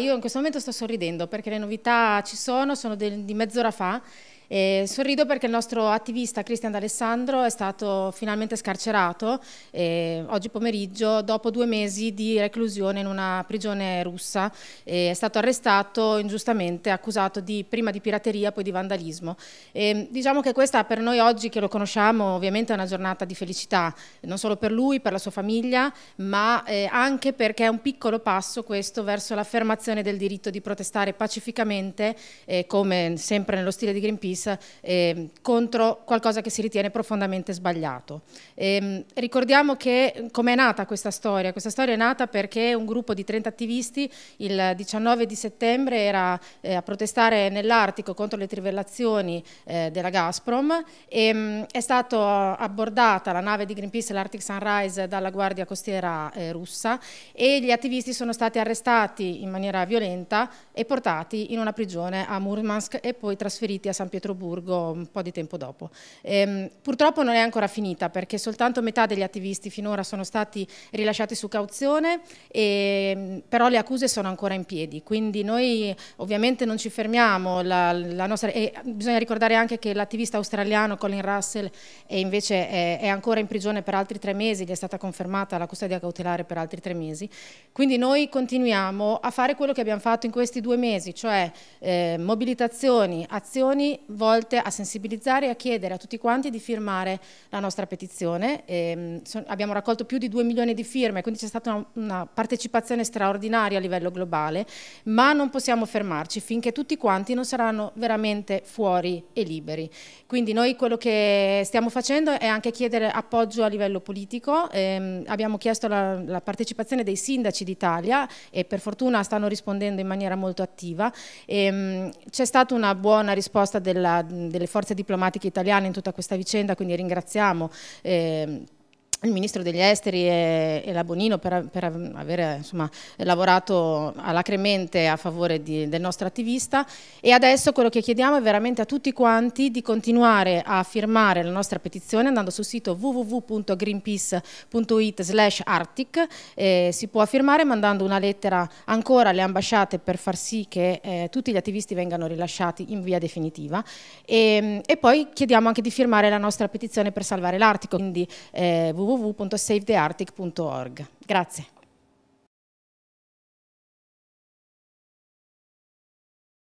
io in questo momento sto sorridendo perché le novità ci sono, sono di mezz'ora fa e sorrido perché il nostro attivista Cristian D'Alessandro è stato finalmente scarcerato eh, oggi pomeriggio dopo due mesi di reclusione in una prigione russa. Eh, è stato arrestato ingiustamente, accusato di, prima di pirateria, poi di vandalismo. E, diciamo che questa per noi oggi che lo conosciamo ovviamente è una giornata di felicità, non solo per lui, per la sua famiglia, ma eh, anche perché è un piccolo passo questo verso l'affermazione del diritto di protestare pacificamente, eh, come sempre nello stile di Greenpeace, Davis eh, contro qualcosa che si ritiene profondamente sbagliato. Eh, ricordiamo che mm, com'è nata questa storia? Questa storia è nata perché un gruppo di 30 attivisti il 19 di settembre era eh, a protestare nell'Artico contro le trivellazioni eh, della Gazprom e ehm, è stata abbordata la nave di Greenpeace, l'Arctic Sunrise, dalla guardia costiera eh, russa e gli attivisti sono stati arrestati in maniera violenta e portati in una prigione a Murmansk e poi trasferiti a San Pietro Pietroburgo un po' di tempo dopo. Ehm, purtroppo non è ancora finita perché soltanto metà degli attivisti finora sono stati rilasciati su cauzione, e, ehm, però le accuse sono ancora in piedi, quindi noi ovviamente non ci fermiamo, la, la nostra, bisogna ricordare anche che l'attivista australiano Colin Russell è invece è, è ancora in prigione per altri tre mesi, gli è stata confermata la custodia cautelare per altri tre mesi, quindi noi continuiamo a fare quello che abbiamo fatto in questi due mesi, cioè eh, mobilitazioni, azioni volte a sensibilizzare e a chiedere a tutti quanti di firmare la nostra petizione. E, ehm, so, abbiamo raccolto più di 2 milioni di firme, quindi c'è stata una, una partecipazione straordinaria a livello globale, ma non possiamo fermarci finché tutti quanti non saranno veramente fuori e liberi. Quindi noi quello che stiamo facendo è anche chiedere appoggio a livello politico, ehm, abbiamo chiesto la, la, partecipazione dei sindaci d'Italia e per fortuna stanno rispondendo in maniera molto attiva. Ehm, c'è stata una buona risposta della della, delle forze diplomatiche italiane in tutta questa vicenda, quindi ringraziamo. Eh, il ministro degli esteri e, e la Bonino per, per aver insomma, lavorato alacremente a favore di, del nostro attivista e adesso quello che chiediamo è veramente a tutti quanti di continuare a firmare la nostra petizione andando sul sito www.greenpeace.it slash arctic eh, si può firmare mandando una lettera ancora alle ambasciate per far sì che eh, tutti gli attivisti vengano rilasciati in via definitiva e, e, poi chiediamo anche di firmare la nostra petizione per salvare l'Artico quindi eh, www www.savethearctic.org. Grazie.